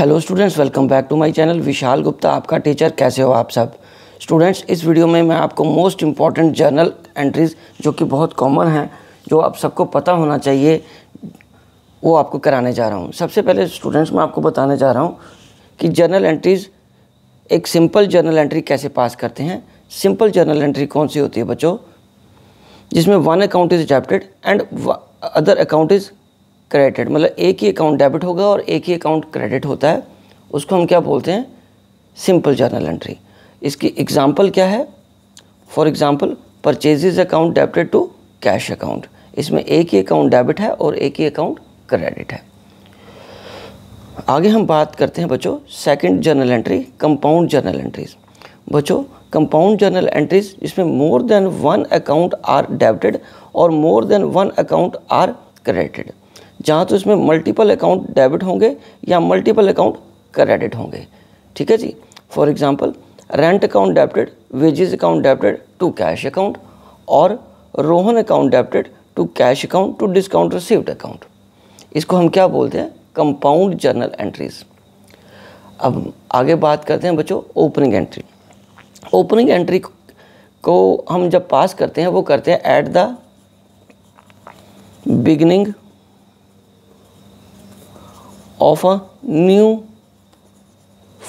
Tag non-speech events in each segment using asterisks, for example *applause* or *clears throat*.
hello students welcome back to my channel Vishal Gupta आपका teacher कैसे हो आप सब स्टूडेंट्स इस वीडियो में मैं आपको मोस्ट इम्पॉर्टेंट जर्नल एंट्रीज़ जो कि बहुत कॉमन हैं जो आप सबको पता होना चाहिए वो आपको कराने जा रहा हूँ सबसे पहले स्टूडेंट्स मैं आपको बताने जा रहा हूँ कि जर्नल एंट्रीज़ एक सिंपल जर्नल एंट्री कैसे पास करते हैं सिंपल जर्नल एंट्री कौन सी होती है बच्चों जिसमें one account is debited and other account is credit मतलब एक ही अकाउंट डेबिट होगा और एक ही अकाउंट क्रेडिट होता है उसको हम क्या बोलते हैं सिंपल जर्नल एंट्री इसकी एग्ज़ाम्पल क्या है for example purchases account debited to cash account इसमें एक ही अकाउंट डेबिट है और एक ही अकाउंट क्रेडिट है आगे हम बात करते हैं बच्चों second journal entry compound journal entries बच्चों कंपाउंड जर्नल एंट्रीज इसमें more than one account are debited और more than one account are credited जहाँ तो इसमें मल्टीपल अकाउंट डेबिट होंगे या मल्टीपल अकाउंट क्रेडिट होंगे ठीक है जी for example rent account debited wages account debited to cash account और Rohan account debited to cash account to discount received account इसको हम क्या बोलते हैं कंपाउंड जर्नल एंट्रीज अब आगे बात करते हैं बच्चों ओपनिंग एंट्री ओपनिंग एंट्री को हम जब पास करते हैं वो करते हैं at the beginning of a new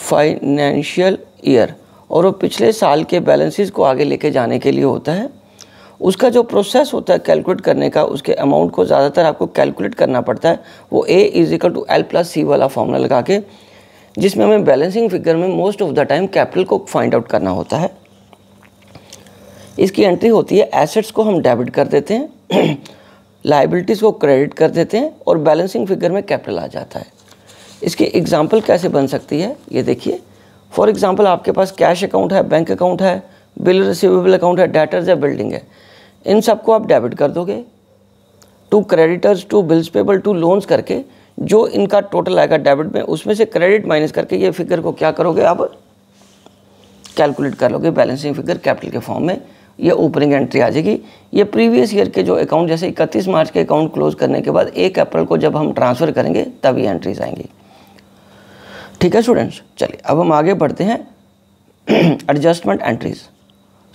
financial year और वो पिछले साल के बैलेंसेस को आगे लेके जाने के लिए होता है उसका जो प्रोसेस होता है कैलकुलेट करने का उसके अमाउंट को ज़्यादातर आपको कैलकुलेट करना पड़ता है वो A is equal to L plus C वाला फॉर्मूला लगा के जिसमें हमें बैलेंसिंग फिगर में most of the time capital को फाइंड आउट करना होता है इसकी एंट्री होती है एसेट्स को हम डेबिट कर देते हैं लाइबिलिटीज़ *clears throat* को क्रेडिट कर देते हैं और बैलेंसिंग फिगर में कैपिटल आ जाता है इसकी एग्ज़ाम्पल कैसे बन सकती है ये देखिए फॉर एग्ज़ाम्पल आपके पास कैश अकाउंट है बैंक अकाउंट है बिल रिसिवेबल अकाउंट है डेटर्स है बिल्डिंग है इन सबको आप डेबिट कर दोगे to creditors to bills payable to loans करके जो इनका टोटल आएगा डेबिट में उसमें से क्रेडिट माइनस करके ये फिगर को क्या करोगे आप कैलकुलेट कर लोगे बैलेंसिंग फिगर कैपिटल के फॉर्म में ये ओपनिंग एंट्री आ जाएगी ये प्रीवियस ईयर के जो अकाउंट जैसे इकतीस मार्च के अकाउंट क्लोज करने के बाद एक अप्रैल को जब हम ट्रांसफ़र करेंगे तब ये एंट्रीज आएंगी ठीक है स्टूडेंट्स चलिए अब हम आगे बढ़ते हैं adjustment entries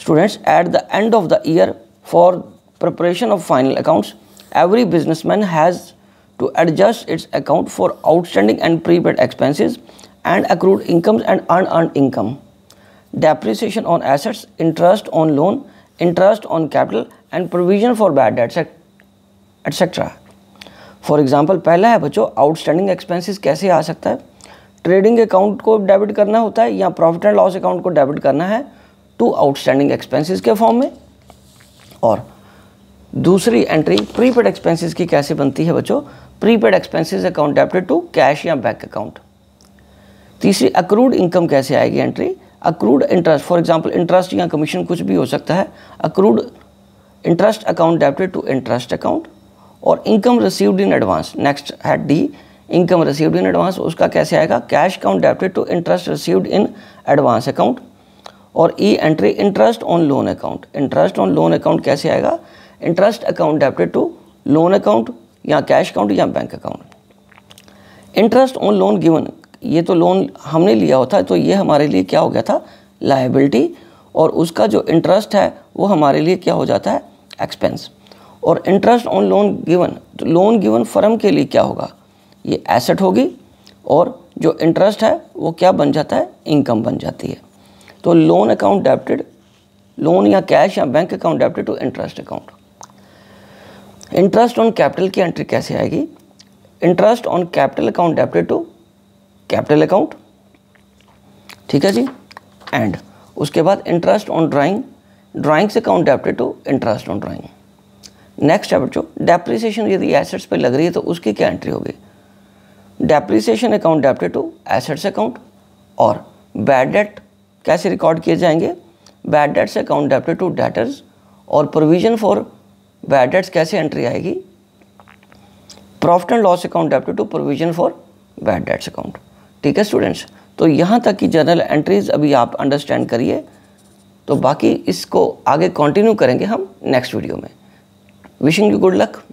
students at the end of the year for preparation of final accounts every business man has to adjust its account for outstanding and prepaid expenses and accrued incomes and an income depreciation on assets interest on loan interest on capital and provision for bad debts etcetera for example पहला है बच्चों outstanding expenses कैसे आ सकता है trading account को debit करना होता है या प्रॉफिट एंड लॉस अकाउंट को डेबिट करना है टू आउटस्टैंडिंग एक्सपेंसेस के फॉर्म में और दूसरी एंट्री प्रीपेड एक्सपेंसेस की कैसे बनती है बच्चों prepaid expenses account debited to cash या बैंक अकाउंट तीसरी अक्रूड इनकम कैसे आएगी entry accrued interest for example interest या कमीशन कुछ भी हो सकता है accrued interest account debited to interest account और income received in advance next है D income received in advance उसका कैसे आएगा cash account debited to interest received in advance account और E entry interest on loan account interest on loan account कैसे आएगा interest account debited to loan account या cash account या bank account interest on loan given ये तो loan हमने लिया होता है तो ये हमारे लिए क्या हो गया था लाइबिलिटी और उसका जो इंटरेस्ट है वो हमारे लिए क्या हो जाता है एक्सपेंस और इंटरेस्ट ऑन लोन गिवन तो लोन गिवन फर्म के लिए क्या होगा ये एसेट होगी और जो इंटरेस्ट है वो क्या बन जाता है इनकम बन जाती है तो लोन अकाउंट डेबिटेड लोन या कैश या bank account debited to interest account interest on capital की एंट्री कैसे आएगी interest on capital account debited to capital account ठीक है जी एंड उसके बाद interest on drawing drawings account debited to interest on drawing next है बच्चों डेप्रिसिएशन यदि एसेट्स पे लग रही है तो उसकी क्या एंट्री होगी depreciation account debited to assets account और बैड डेट कैसे रिकॉर्ड किए जाएंगे bad debts account debited to debtors और प्रोविजन फॉर बैड डेट्स कैसे एंट्री आएगी profit and loss account debited to provision for bad debts account ठीक है students तो यहाँ तक की जनरल एंट्रीज अभी आप अंडरस्टैंड करिए तो बाकी इसको आगे कंटिन्यू करेंगे हम नेक्स्ट वीडियो में विशिंग यू गुड लक